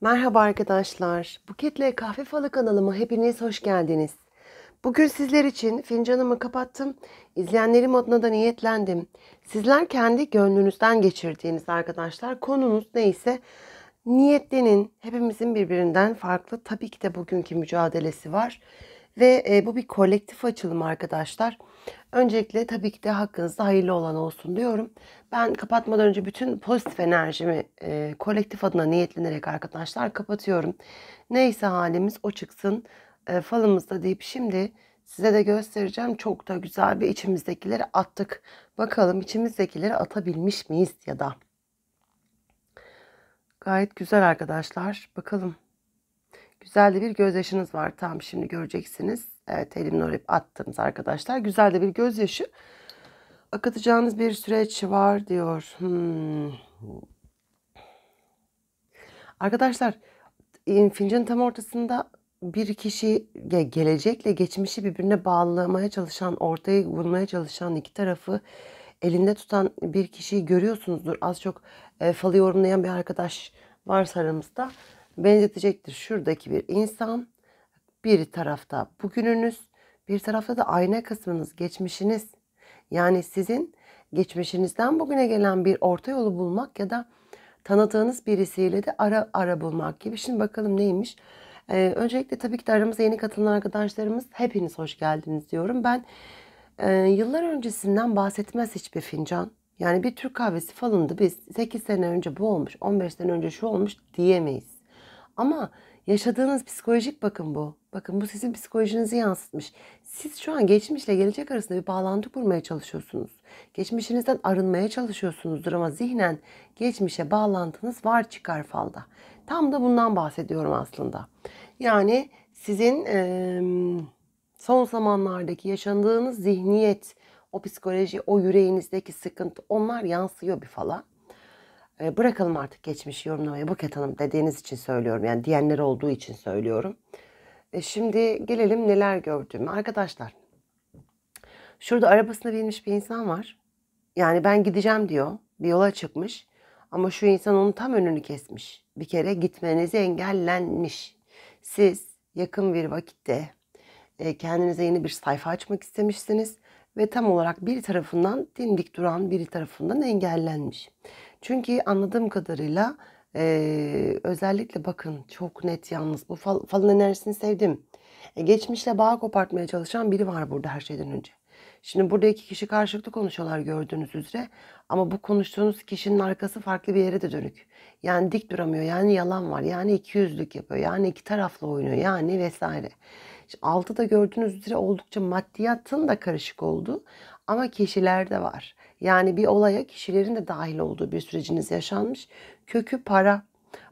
Merhaba arkadaşlar. Buketle Kahve Falı kanalıma hepiniz hoş geldiniz. Bugün sizler için fincanımı kapattım. İzleyenlerim adına da niyetlendim. Sizler kendi gönlünüzden geçirdiğiniz arkadaşlar konunuz neyse niyetlenin. Hepimizin birbirinden farklı tabii ki de bugünkü mücadelesi var. Ve e, bu bir kolektif açılım arkadaşlar. Öncelikle tabii ki de hakkınızda hayırlı olan olsun diyorum. Ben kapatmadan önce bütün pozitif enerjimi e, kolektif adına niyetlenerek arkadaşlar kapatıyorum. Neyse halimiz o çıksın e, falımızda deyip şimdi size de göstereceğim. Çok da güzel bir içimizdekileri attık. Bakalım içimizdekileri atabilmiş miyiz ya da. Gayet güzel arkadaşlar. Bakalım. Güzel de bir gözyaşınız var. Tam şimdi göreceksiniz. Evet elimle oraya attınız arkadaşlar. Güzel de bir gözyaşı. Akıtacağınız bir süreç var diyor. Hmm. Arkadaşlar fincanın tam ortasında bir kişi gelecekle geçmişi birbirine bağlamaya çalışan, ortaya bulmaya çalışan iki tarafı elinde tutan bir kişiyi görüyorsunuzdur. Az çok e, falı yorumlayan bir arkadaş varsa aramızda benzetecektir. Şuradaki bir insan bir tarafta bugününüz bir tarafta da ayna kısmınız geçmişiniz. Yani sizin geçmişinizden bugüne gelen bir orta yolu bulmak ya da tanıdığınız birisiyle de ara ara bulmak gibi. Şimdi bakalım neymiş. Ee, öncelikle tabii ki de aramıza yeni katılan arkadaşlarımız hepiniz hoş geldiniz diyorum. Ben e, yıllar öncesinden bahsetmez hiçbir fincan. Yani bir Türk kahvesi falındı biz 8 sene önce bu olmuş 15 sene önce şu olmuş diyemeyiz. Ama yaşadığınız psikolojik bakın bu. Bakın bu sizin psikolojinizi yansıtmış. Siz şu an geçmişle gelecek arasında bir bağlantı kurmaya çalışıyorsunuz. Geçmişinizden arınmaya çalışıyorsunuzdur ama zihnen geçmişe bağlantınız var çıkar falda. Tam da bundan bahsediyorum aslında. Yani sizin e, son zamanlardaki yaşadığınız zihniyet, o psikoloji, o yüreğinizdeki sıkıntı onlar yansıyor bir falan. Ee, bırakalım artık geçmişi yorumlamayı Buket Hanım dediğiniz için söylüyorum. Yani diyenler olduğu için söylüyorum. E, şimdi gelelim neler gördüğüm. Arkadaşlar şurada arabasına binmiş bir insan var. Yani ben gideceğim diyor. Bir yola çıkmış. Ama şu insan onun tam önünü kesmiş. Bir kere gitmenizi engellenmiş. Siz yakın bir vakitte e, kendinize yeni bir sayfa açmak istemişsiniz ve tam olarak bir tarafından dindik duran biri tarafından engellenmiş. Çünkü anladığım kadarıyla e, özellikle bakın çok net yalnız bu fal, falın enerjisini sevdim. E, geçmişle bağ kopartmaya çalışan biri var burada her şeyden önce. Şimdi burada iki kişi karşılıklı konuşuyorlar gördüğünüz üzere. Ama bu konuştuğunuz kişinin arkası farklı bir yere de dönük. Yani dik duramıyor. Yani yalan var. Yani iki yüzlük yapıyor. Yani iki taraflı oynuyor. Yani vesaire. Şimdi 6'da gördüğünüz üzere oldukça maddiyatın da karışık olduğu ama kişilerde var. Yani bir olaya kişilerin de dahil olduğu bir süreciniz yaşanmış. Kökü para,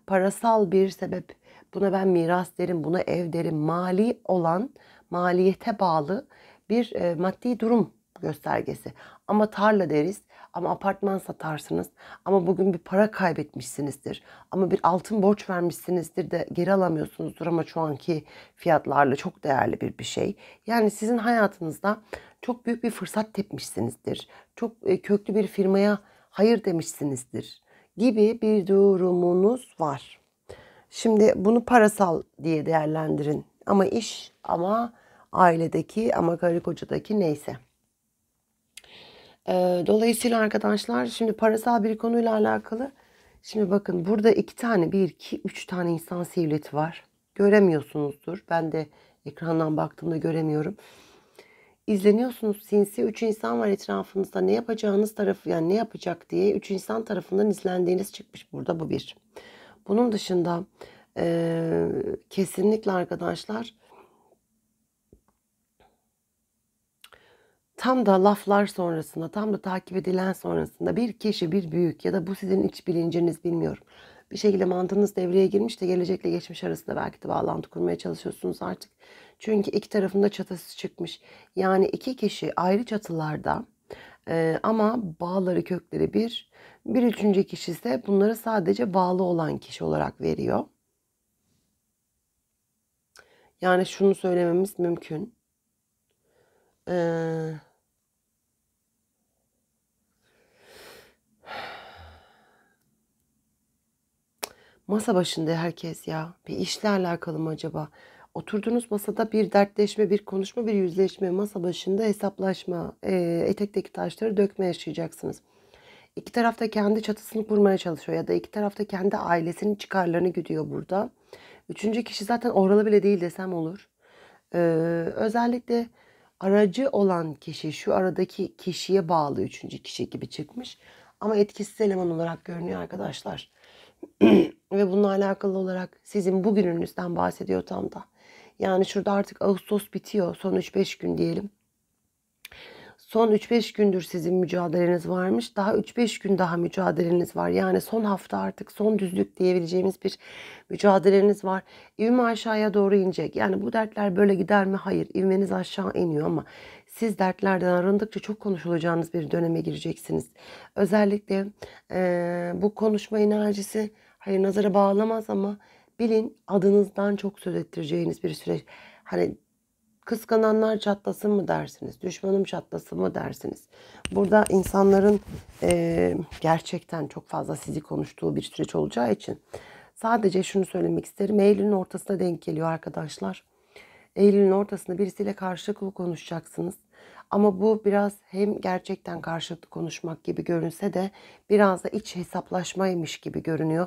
parasal bir sebep. Buna ben miras derim, buna ev derim. Mali olan, maliyete bağlı bir e, maddi durum göstergesi. Ama tarla deriz, ama apartman satarsınız. Ama bugün bir para kaybetmişsinizdir. Ama bir altın borç vermişsinizdir de geri alamıyorsunuzdur ama şu anki fiyatlarla çok değerli bir bir şey. Yani sizin hayatınızda çok büyük bir fırsat tepmişsinizdir. Çok e, köklü bir firmaya hayır demişsinizdir gibi bir durumunuz var. Şimdi bunu parasal diye değerlendirin. Ama iş, ama ailedeki, ama karı kocadaki neyse dolayısıyla arkadaşlar şimdi parasal bir konuyla alakalı. Şimdi bakın burada iki tane, bir, iki, üç tane insan sivleti var. Göremiyorsunuzdur. Ben de ekrandan baktığımda göremiyorum. İzleniyorsunuz sinsi. Üç insan var etrafınızda. Ne yapacağınız tarafı yani ne yapacak diye üç insan tarafından izlendiğiniz çıkmış burada bu bir. Bunun dışında e, kesinlikle arkadaşlar tam da laflar sonrasında, tam da takip edilen sonrasında bir kişi, bir büyük ya da bu sizin iç bilinciniz bilmiyorum. Bir şekilde mantığınız devreye girmiş de gelecekle geçmiş arasında belki de bağlantı kurmaya çalışıyorsunuz artık. Çünkü iki tarafında çatısı çıkmış. Yani iki kişi ayrı çatılarda ee, ama bağları kökleri bir. Bir üçüncü kişi ise bunları sadece bağlı olan kişi olarak veriyor. Yani şunu söylememiz mümkün. Ee, Masa başında herkes ya. Bir işle alakalı mı acaba? Oturduğunuz masada bir dertleşme, bir konuşma, bir yüzleşme, masa başında hesaplaşma, etekteki taşları dökme yaşayacaksınız. İki tarafta kendi çatısını kurmaya çalışıyor ya da iki tarafta kendi ailesinin çıkarlarını güdüyor burada. Üçüncü kişi zaten oralı bile değil desem olur. Ee, özellikle aracı olan kişi şu aradaki kişiye bağlı üçüncü kişi gibi çıkmış. Ama etkisiz eleman olarak görünüyor arkadaşlar. Ve bununla alakalı olarak sizin bugününüzden bahsediyor tam da. Yani şurada artık Ağustos bitiyor. Son 3-5 gün diyelim. Son 3-5 gündür sizin mücadeleniz varmış. Daha 3-5 gün daha mücadeleniz var. Yani son hafta artık son düzlük diyebileceğimiz bir mücadeleniz var. İvme aşağıya doğru inecek. Yani bu dertler böyle gider mi? Hayır. İvmeniz aşağı iniyor ama siz dertlerden arındıkça çok konuşulacağınız bir döneme gireceksiniz. Özellikle e, bu konuşma enerjisi Hani nazara bağlamaz ama bilin adınızdan çok söz ettireceğiniz bir süreç. Hani kıskananlar çatlasın mı dersiniz? Düşmanım çatlasın mı dersiniz? Burada insanların e, gerçekten çok fazla sizi konuştuğu bir süreç olacağı için sadece şunu söylemek isterim. Eylül'ün ortasına denk geliyor arkadaşlar. Eylül'ün ortasında birisiyle karşılıklı konuşacaksınız. Ama bu biraz hem gerçekten karşılıklı konuşmak gibi görünse de biraz da iç hesaplaşmaymış gibi görünüyor.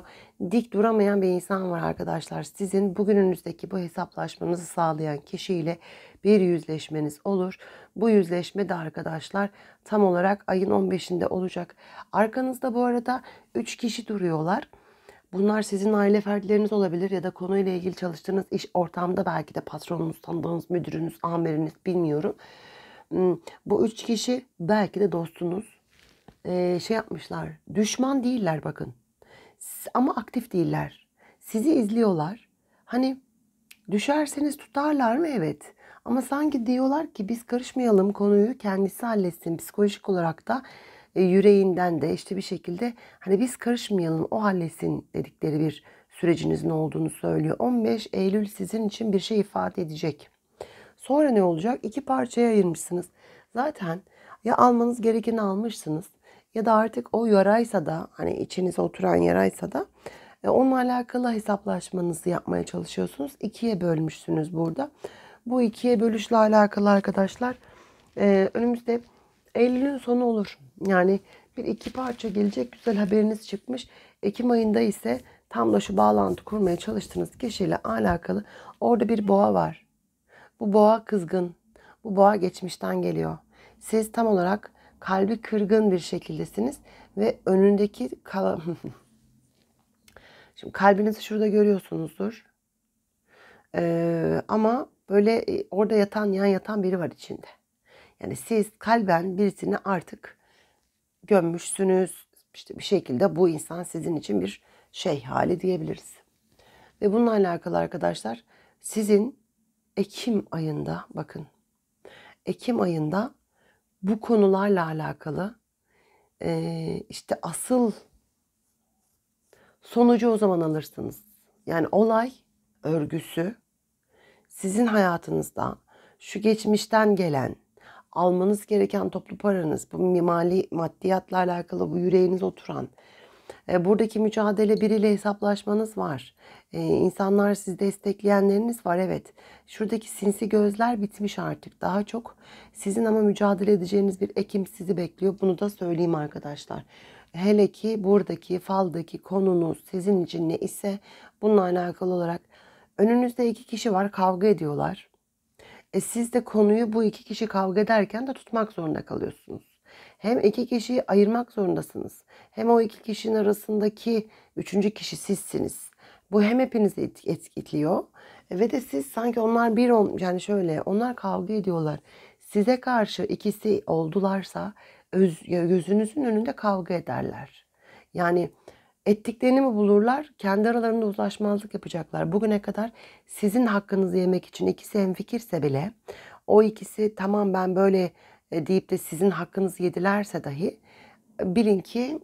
Dik duramayan bir insan var arkadaşlar. Sizin bugününüzdeki bu hesaplaşmanızı sağlayan kişiyle bir yüzleşmeniz olur. Bu yüzleşme de arkadaşlar tam olarak ayın 15'inde olacak. Arkanızda bu arada 3 kişi duruyorlar. Bunlar sizin aile fertleriniz olabilir ya da konuyla ilgili çalıştığınız iş ortamda belki de patronunuz, tanıdığınız, müdürünüz, amiriniz bilmiyorum. Hmm, bu üç kişi belki de dostunuz. Ee, şey yapmışlar. Düşman değiller bakın. Ama aktif değiller. Sizi izliyorlar. Hani düşerseniz tutarlar mı? Evet. Ama sanki diyorlar ki biz karışmayalım konuyu kendisi halletsin. Psikolojik olarak da e, yüreğinden de işte bir şekilde hani biz karışmayalım o halletsin dedikleri bir sürecinizin olduğunu söylüyor. 15 Eylül sizin için bir şey ifade edecek. Sonra ne olacak? İki parçaya ayırmışsınız. Zaten ya almanız gerekeni almışsınız ya da artık o yaraysa da hani içinize oturan yaraysa da e, onunla alakalı hesaplaşmanızı yapmaya çalışıyorsunuz. İkiye bölmüşsünüz burada. Bu ikiye bölüşle alakalı arkadaşlar e, önümüzde Eylül'ün sonu olur. Yani bir iki parça gelecek güzel haberiniz çıkmış. Ekim ayında ise tam da şu bağlantı kurmaya çalıştığınız kişiyle alakalı orada bir boğa var. Bu boğa kızgın. Bu boğa geçmişten geliyor. Siz tam olarak kalbi kırgın bir şekildesiniz ve önündeki kala... Şimdi kalbinizi şurada görüyorsunuzdur. Ee, ama böyle e, orada yatan yan yatan biri var içinde. Yani siz kalben birisini artık gömmüşsünüz. İşte bir şekilde bu insan sizin için bir şey hali diyebiliriz. Ve bununla alakalı arkadaşlar sizin Ekim ayında bakın. Ekim ayında bu konularla alakalı e, işte asıl sonucu o zaman alırsınız. Yani olay örgüsü sizin hayatınızda şu geçmişten gelen almanız gereken toplu paranız, bu mimari maddiyatla alakalı bu yüreğiniz oturan e, buradaki mücadele biriyle hesaplaşmanız var. İnsanlar e, insanlar sizi destekleyenleriniz var evet. Şuradaki sinsi gözler bitmiş artık. Daha çok sizin ama mücadele edeceğiniz bir ekim sizi bekliyor. Bunu da söyleyeyim arkadaşlar. Hele ki buradaki faldaki konunuz sizin için ne ise bununla alakalı olarak önünüzde iki kişi var kavga ediyorlar. E siz de konuyu bu iki kişi kavga ederken de tutmak zorunda kalıyorsunuz. Hem iki kişiyi ayırmak zorundasınız. Hem o iki kişinin arasındaki üçüncü kişi sizsiniz. Bu hem hepinizi etkiliyor ve de siz sanki onlar bir ol, yani şöyle onlar kavga ediyorlar. Size karşı ikisi oldularsa öz, gözünüzün önünde kavga ederler. Yani ettiklerini mi bulurlar? Kendi aralarında uzlaşmazlık yapacaklar. Bugüne kadar sizin hakkınızı yemek için ikisi hemfikirse bile o ikisi tamam ben böyle e, deyip de sizin hakkınızı yedilerse dahi e, bilin ki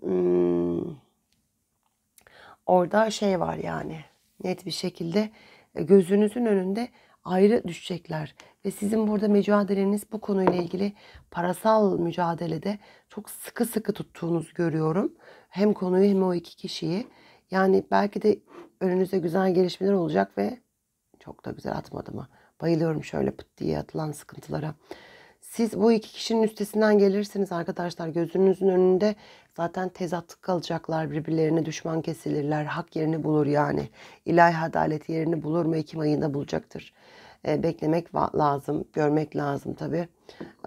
orada şey var yani net bir şekilde e, gözünüzün önünde ayrı düşecekler ve sizin burada mücadeleniz bu konuyla ilgili parasal mücadelede çok sıkı sıkı tuttuğunuzu görüyorum. Hem konuyu hem o iki kişiyi. Yani belki de önünüze güzel gelişmeler olacak ve çok da güzel atmadı mı? Bayılıyorum şöyle pıt diye atılan sıkıntılara. Siz bu iki kişinin üstesinden gelirsiniz arkadaşlar. Gözünüzün önünde zaten tezatlık kalacaklar. Birbirlerine düşman kesilirler. Hak yerini bulur yani. İlahi adalet yerini bulur mu? Ekim ayında bulacaktır. E, beklemek lazım. Görmek lazım tabii.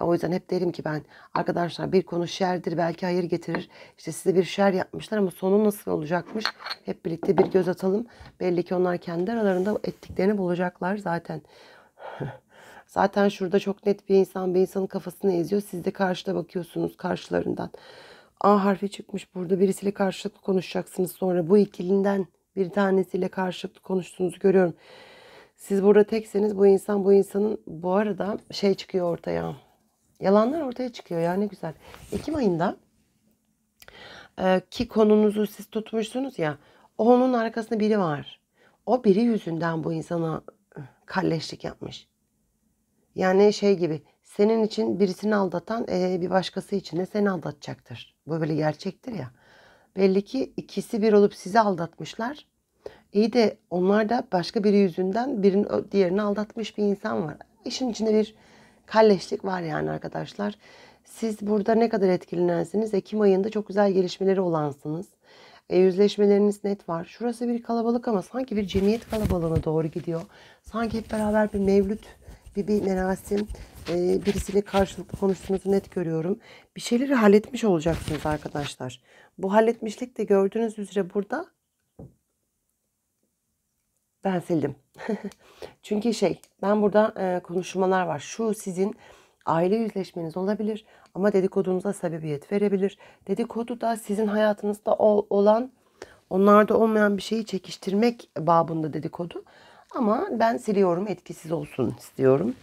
O yüzden hep derim ki ben arkadaşlar bir konu şerdir belki hayır getirir. İşte size bir şer yapmışlar ama sonu nasıl olacakmış hep birlikte bir göz atalım. Belli ki onlar kendi aralarında ettiklerini bulacaklar zaten. Zaten şurada çok net bir insan bir insanın kafasını eziyor. Siz de karşıda bakıyorsunuz karşılarından. A harfi çıkmış burada birisiyle karşılıklı konuşacaksınız sonra. Bu ikilinden bir tanesiyle karşılıklı konuştuğunuzu görüyorum. Siz burada tekseniz bu insan bu insanın bu arada şey çıkıyor ortaya. Yalanlar ortaya çıkıyor ya ne güzel. Ekim ayında e, ki konunuzu siz tutmuşsunuz ya onun arkasında biri var. O biri yüzünden bu insana kalleşlik yapmış. Yani şey gibi senin için birisini aldatan e, bir başkası için de seni aldatacaktır. Bu böyle gerçektir ya. Belli ki ikisi bir olup sizi aldatmışlar. İyi de onlar da başka biri yüzünden birini diğerini aldatmış bir insan var. İşin içinde bir kalleşlik var yani arkadaşlar. Siz burada ne kadar etkilenirsiniz, Ekim ayında çok güzel gelişmeleri olansınız. E, yüzleşmeleriniz net var. Şurası bir kalabalık ama sanki bir cemiyet kalabalığına doğru gidiyor. Sanki hep beraber bir mevlüt bir, bir merasim e, birisiyle karşılıklı konuştuğunuzu net görüyorum. Bir şeyleri halletmiş olacaksınız arkadaşlar. Bu halletmişlik de gördüğünüz üzere burada ben sildim. Çünkü şey ben burada e, konuşmalar var. Şu sizin aile yüzleşmeniz olabilir ama dedikodunuza sebebiyet verebilir. Dedikodu da sizin hayatınızda olan onlarda olmayan bir şeyi çekiştirmek babında dedikodu. Ama ben siliyorum etkisiz olsun istiyorum.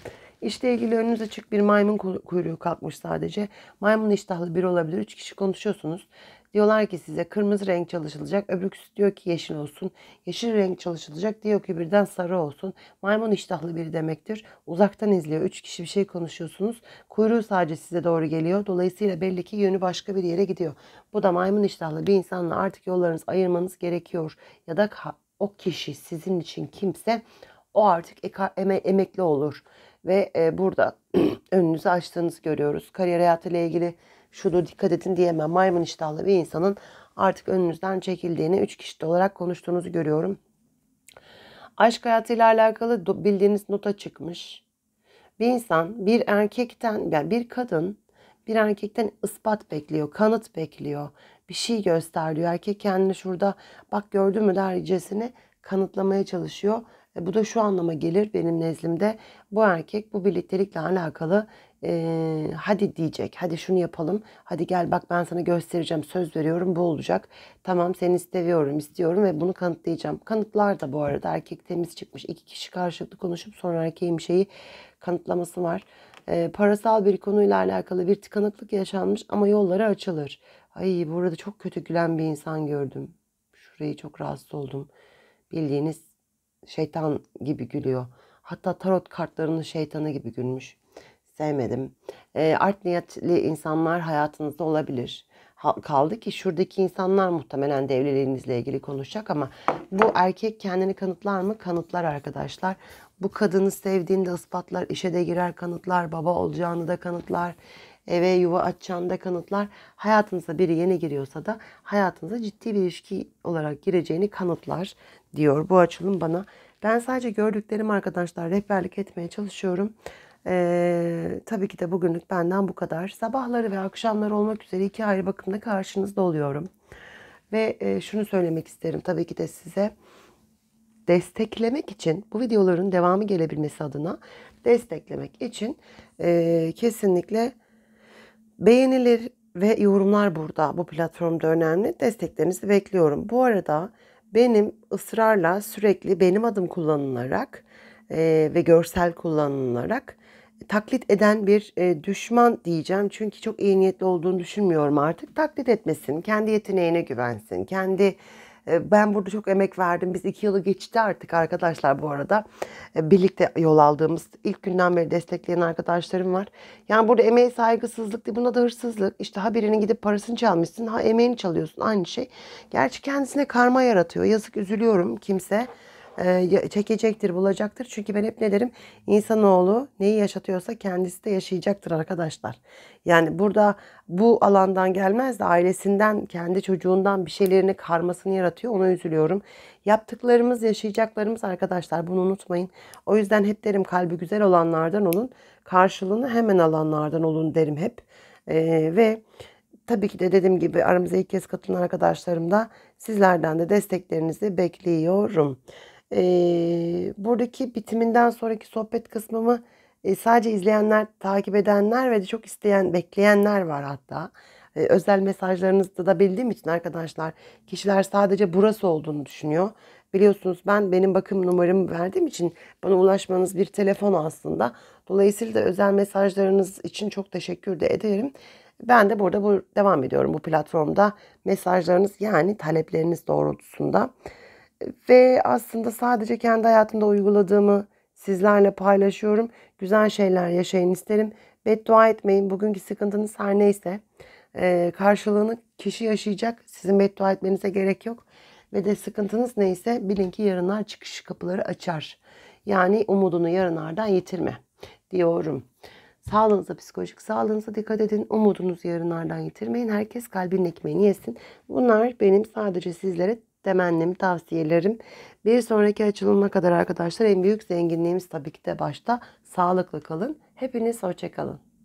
İşle ilgili önünüz açık bir maymun kuyruğu kalkmış sadece. Maymun iştahlı bir olabilir. Üç kişi konuşuyorsunuz. Diyorlar ki size kırmızı renk çalışılacak. Öbürküsü diyor ki yeşil olsun. Yeşil renk çalışılacak. Diyor ki birden sarı olsun. Maymun iştahlı biri demektir. Uzaktan izliyor. Üç kişi bir şey konuşuyorsunuz. Kuyruğu sadece size doğru geliyor. Dolayısıyla belli ki yönü başka bir yere gidiyor. Bu da maymun iştahlı bir insanla artık yollarınızı ayırmanız gerekiyor. Ya da o kişi sizin için kimse o artık emekli olur. Ve e, burada önünüzü açtığınızı görüyoruz. Kariyer hayatıyla ilgili şunu dikkat edin diyemem. Maymun iştahlı bir insanın artık önünüzden çekildiğini 3 kişi olarak konuştuğunuzu görüyorum. Aşk hayatıyla alakalı bildiğiniz nota çıkmış. Bir insan bir erkekten yani bir kadın bir erkekten ispat bekliyor, kanıt bekliyor bir şey göster diyor. Erkek kendini şurada bak gördün mü dercesini kanıtlamaya çalışıyor. E, bu da şu anlama gelir benim nezlimde bu erkek bu birliktelikle alakalı e, hadi diyecek hadi şunu yapalım hadi gel bak ben sana göstereceğim söz veriyorum bu olacak tamam seni seviyorum istiyorum ve bunu kanıtlayacağım kanıtlar da bu arada erkek temiz çıkmış iki kişi karşılıklı konuşup sonra erkeğin şeyi kanıtlaması var e, parasal bir konuyla alakalı bir tıkanıklık yaşanmış ama yolları açılır Ay burada çok kötü gülen bir insan gördüm. Şurayı çok rahatsız oldum. Bildiğiniz şeytan gibi gülüyor. Hatta tarot kartlarının şeytanı gibi gülmüş. Sevmedim. E, art niyetli insanlar hayatınızda olabilir. Ha, kaldı ki şuradaki insanlar muhtemelen de ilgili konuşacak ama bu erkek kendini kanıtlar mı? Kanıtlar arkadaşlar. Bu kadını sevdiğini de ispatlar, işe de girer kanıtlar, baba olacağını da kanıtlar eve yuva açacağında kanıtlar hayatınıza biri yeni giriyorsa da hayatınıza ciddi bir ilişki olarak gireceğini kanıtlar diyor bu açılım bana. Ben sadece gördüklerim arkadaşlar rehberlik etmeye çalışıyorum. Ee, tabii ki de bugünlük benden bu kadar. Sabahları ve akşamları olmak üzere iki ayrı bakımda karşınızda oluyorum. Ve e, şunu söylemek isterim tabii ki de size desteklemek için bu videoların devamı gelebilmesi adına desteklemek için e, kesinlikle Beğenilir ve yorumlar burada bu platformda önemli. Desteklerinizi bekliyorum. Bu arada benim ısrarla sürekli benim adım kullanılarak e, ve görsel kullanılarak taklit eden bir e, düşman diyeceğim. Çünkü çok iyi niyetli olduğunu düşünmüyorum artık. Taklit etmesin, kendi yeteneğine güvensin, kendi ee, ben burada çok emek verdim. Biz iki yılı geçti artık arkadaşlar bu arada. Ee, birlikte yol aldığımız ilk günden beri destekleyen arkadaşlarım var. Yani burada emeğe saygısızlık değil buna da hırsızlık. İşte ha birinin gidip parasını çalmışsın ha emeğini çalıyorsun aynı şey. Gerçi kendisine karma yaratıyor. Yazık üzülüyorum kimse. E, çekecektir, bulacaktır. Çünkü ben hep ne derim? İnsanoğlu neyi yaşatıyorsa kendisi de yaşayacaktır arkadaşlar. Yani burada bu alandan gelmez de ailesinden, kendi çocuğundan bir şeylerini karmasını yaratıyor. Ona üzülüyorum. Yaptıklarımız, yaşayacaklarımız arkadaşlar bunu unutmayın. O yüzden hep derim kalbi güzel olanlardan olun. Karşılığını hemen alanlardan olun derim hep. E, ve tabii ki de dediğim gibi aramıza ilk kez katılan arkadaşlarım da sizlerden de desteklerinizi bekliyorum buradaki bitiminden sonraki sohbet kısmımı e, sadece izleyenler, takip edenler ve de çok isteyen, bekleyenler var hatta. E, özel mesajlarınızda da bildiğim için arkadaşlar kişiler sadece burası olduğunu düşünüyor. Biliyorsunuz ben benim bakım numaramı verdiğim için bana ulaşmanız bir telefon aslında. Dolayısıyla da özel mesajlarınız için çok teşekkür de ederim. Ben de burada bu, devam ediyorum bu platformda mesajlarınız yani talepleriniz doğrultusunda ve aslında sadece kendi hayatımda uyguladığımı sizlerle paylaşıyorum. Güzel şeyler yaşayın isterim. Beddua etmeyin. Bugünkü sıkıntınız her neyse e, karşılığını kişi yaşayacak. Sizin beddua etmenize gerek yok. Ve de sıkıntınız neyse bilin ki yarınlar çıkış kapıları açar. Yani umudunu yarınlardan yitirme diyorum. Sağlığınıza, psikolojik sağlığınıza dikkat edin. Umudunuzu yarınlardan yitirmeyin. Herkes kalbinin ekmeğini yesin. Bunlar benim sadece sizlere temennim, tavsiyelerim. Bir sonraki açılımına kadar arkadaşlar en büyük zenginliğimiz tabii ki de başta sağlıklı kalın. Hepiniz hoşçakalın.